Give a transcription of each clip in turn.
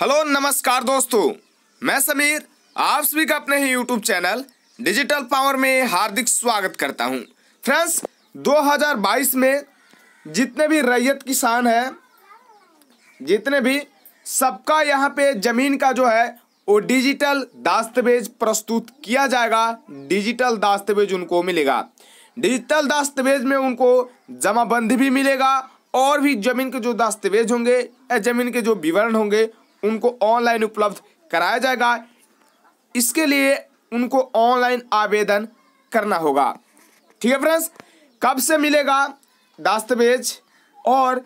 hello नमस्कार दोस्तों मैं समीर आप सभी का अपने ही यूट्यूब चैनल डिजिटल पावर में हार्दिक स्वागत करता हूं फ्रेंड्स 2022 में जितने भी रैयत किसान हैं जितने भी सबका यहां पे ज़मीन का जो है वो डिजिटल दस्तावेज प्रस्तुत किया जाएगा डिजिटल दस्तावेज उनको मिलेगा डिजिटल दस्तावेज में उनको जमाबंदी भी मिलेगा और भी जमीन के जो दस्तावेज होंगे या जमीन के जो विवरण होंगे उनको ऑनलाइन उपलब्ध कराया जाएगा इसके लिए उनको ऑनलाइन आवेदन करना होगा ठीक है फ्रेंड्स कब से मिलेगा दस्तावेज और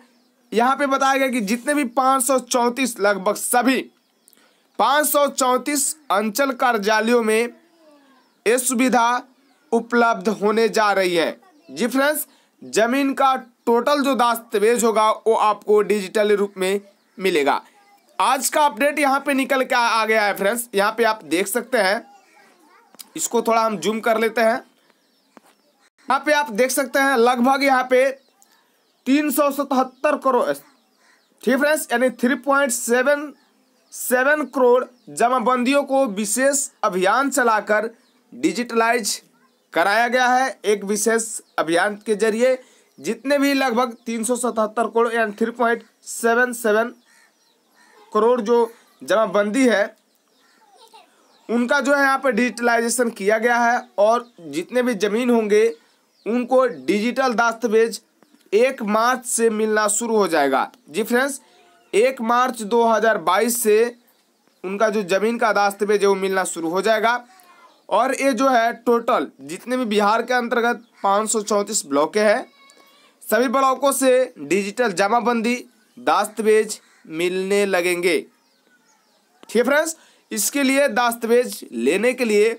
यहाँ पे बताया गया कि जितने भी पाँच लगभग सभी पाँच अंचल कार्यालयों में ये सुविधा उपलब्ध होने जा रही है जी फ्रेंड्स जमीन का टोटल जो दस्तावेज होगा वो आपको डिजिटल रूप में मिलेगा आज का अपडेट यहाँ पे निकल के आ गया है फ्रेंड्स यहाँ पे आप देख सकते हैं इसको थोड़ा हम जूम कर लेते हैं यहाँ पे आप देख सकते हैं लगभग यहाँ पे तीन सौ सतहत्तर करोड़ ठीक फ्रेंड्स यानी three point seven seven crore जमाबंदियों को विशेष अभियान चलाकर डिजिटलाइज कराया गया है एक विशेष अभियान के जरिए जितने भी लगभग तीन सौ सतहत्तर करोड़ यानी three point seven seven crore जो जमाबंदी है उनका जो है यहाँ पर डिजिटलाइजेशन किया गया है और जितने भी ज़मीन होंगे उनको डिजिटल दस्तावेज एक मार्च से मिलना शुरू हो जाएगा जी फ्रेंड्स एक मार्च 2022 से उनका जो ज़मीन का दस्तावेज है वो मिलना शुरू हो जाएगा और ये जो है टोटल जितने भी बिहार के अंतर्गत पाँच सौ हैं सभी ब्लॉकों से डिजिटल जमाबंदी दस्तावेज मिलने लगेंगे ठीक है फ्रेंड्स इसके लिए दस्तावेज लेने के लिए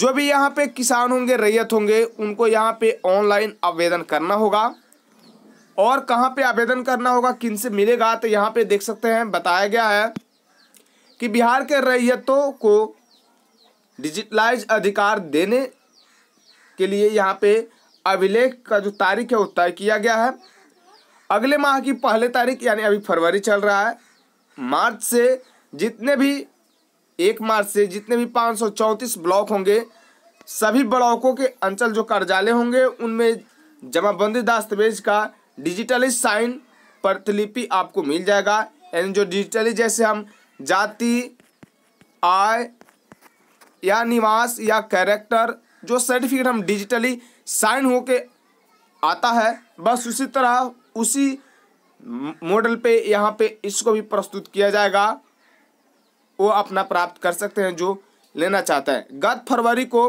जो भी यहाँ पे किसान होंगे रैयत होंगे उनको यहाँ पे ऑनलाइन आवेदन करना होगा और कहाँ पे आवेदन करना होगा किन से मिलेगा तो यहाँ पे देख सकते हैं बताया गया है कि बिहार के रैयतों को डिजिटलाइज अधिकार देने के लिए यहाँ पे अभिलेख का जो तारीख है वो तय किया गया है अगले माह की पहले तारीख यानी अभी फरवरी चल रहा है मार्च से जितने भी एक मार्च से जितने भी पाँच सौ चौंतीस ब्लॉक होंगे सभी ब्लॉकों के अंचल जो कार्यालय होंगे उनमें जमाबंदी दस्तावेज का डिजिटली साइन प्रतिलिपि आपको मिल जाएगा यानी जो डिजिटली जैसे हम जाति आय या निवास या कैरेक्टर जो सर्टिफिकेट हम डिजिटली साइन होके आता है बस उसी तरह उसी मॉडल पे यहाँ पे इसको भी प्रस्तुत किया जाएगा वो अपना प्राप्त कर सकते हैं जो लेना चाहता है गत फरवरी को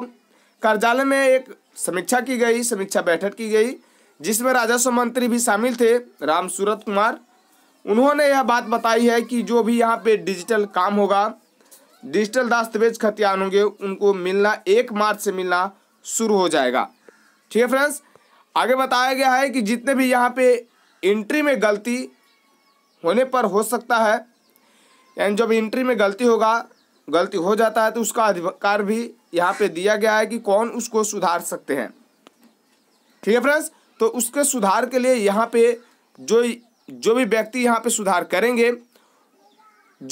कार्यालय में एक समीक्षा की गई समीक्षा बैठक की गई जिसमें राजस्व मंत्री भी शामिल थे राम सूरत कुमार उन्होंने यह बात बताई है कि जो भी यहाँ पे डिजिटल काम होगा डिजिटल दस्तावेज खतियान होंगे उनको मिलना एक मार्च से मिलना शुरू हो जाएगा ठीक है फ्रेंड्स आगे बताया गया है कि जितने भी यहाँ पे एंट्री में गलती होने पर हो सकता है यानी जब एंट्री में गलती होगा गलती हो जाता है तो उसका अधिकार भी यहाँ पे दिया गया है कि कौन उसको सुधार सकते हैं ठीक है फ्रेंड्स तो उसके सुधार के लिए यहाँ पे जो जो भी व्यक्ति यहाँ पे सुधार करेंगे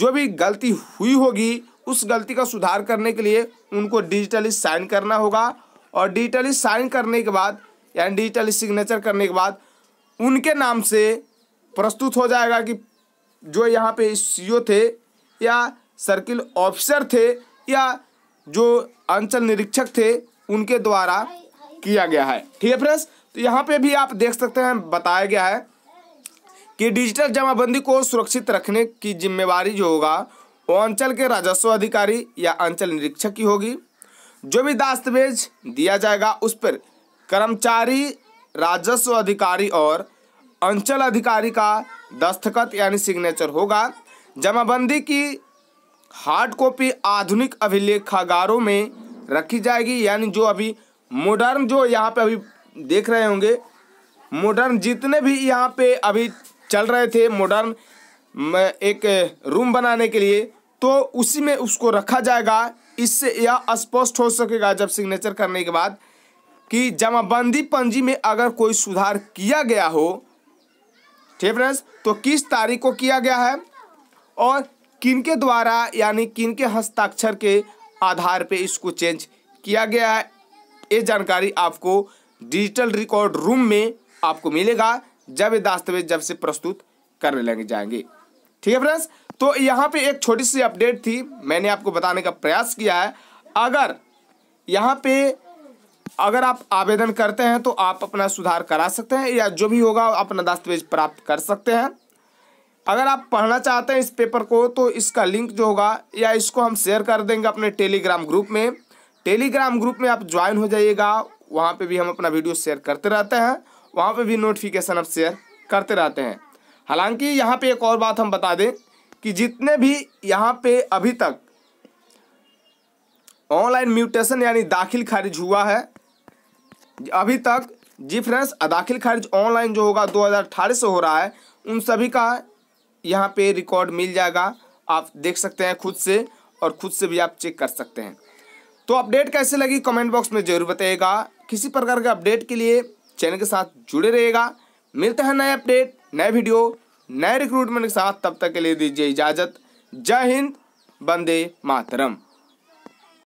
जो भी गलती हुई होगी उस गलती का सुधार करने के लिए उनको डिजिटली साइन करना होगा और डिजिटली साइन करने के बाद यानी डिजिटली सिग्नेचर करने के बाद उनके नाम से प्रस्तुत हो जाएगा कि जो यहाँ पे सी थे या सर्किल ऑफिसर थे या जो अंचल निरीक्षक थे उनके द्वारा किया गया है ठीक है फ्रेंड्स तो यहाँ पे भी आप देख सकते हैं बताया गया है कि डिजिटल जमाबंदी को सुरक्षित रखने की जिम्मेवारी जो होगा वो अंचल के राजस्व अधिकारी या अंचल निरीक्षक की होगी जो भी दस्तावेज दिया जाएगा उस पर कर्मचारी राजस्व अधिकारी और अंचल अधिकारी का दस्तखत यानी सिग्नेचर होगा जमाबंदी की हार्ड कॉपी आधुनिक अभिलेखागारों में रखी जाएगी यानी जो अभी मॉडर्न जो यहाँ पे अभी देख रहे होंगे मॉडर्न जितने भी यहाँ पे अभी चल रहे थे मॉडर्न एक रूम बनाने के लिए तो उसी में उसको रखा जाएगा इससे यह स्पष्ट हो सकेगा जब सिग्नेचर करने के बाद कि जमाबंदी पंजी में अगर कोई सुधार किया गया हो ठीक फ्रेंड्स तो किस तारीख को किया गया है और किनके द्वारा यानी किनके हस्ताक्षर के आधार पे इसको चेंज किया गया है ये जानकारी आपको डिजिटल रिकॉर्ड रूम में आपको मिलेगा जब ये दस्तावेज जब से प्रस्तुत करने लगे जाएंगे ठीक है फ्रेंड्स तो यहाँ पे एक छोटी सी अपडेट थी मैंने आपको बताने का प्रयास किया है अगर यहाँ पे अगर आप आवेदन करते हैं तो आप अपना सुधार करा सकते हैं या जो भी होगा अपना दस्तावेज प्राप्त कर सकते हैं अगर आप पढ़ना चाहते हैं इस पेपर को तो इसका लिंक जो होगा या इसको हम शेयर कर देंगे अपने टेलीग्राम ग्रुप में टेलीग्राम ग्रुप में आप ज्वाइन हो जाइएगा वहाँ पे भी हम अपना वीडियो शेयर करते रहते हैं वहाँ पे भी नोटिफिकेशन आप शेयर करते रहते हैं हालांकि यहाँ पे एक और बात हम बता दें कि जितने भी यहाँ पे अभी तक ऑनलाइन म्यूटेशन यानी दाखिल खारिज हुआ है अभी तक डिफरेंस दाखिल खारिज ऑनलाइन जो होगा 2018 से हो रहा है उन सभी का यहाँ पे रिकॉर्ड मिल जाएगा आप देख सकते हैं खुद से और खुद से भी आप चेक कर सकते हैं तो अपडेट कैसे लगी कमेंट बॉक्स में ज़रूर बताइएगा किसी प्रकार के अपडेट के लिए चैनल के साथ जुड़े रहेगा मिलते हैं नए अपडेट नए वीडियो नए रिक्रूटमेंट के साथ तब तक के लिए दीजिए इजाज़त जय हिंद बंदे मातरम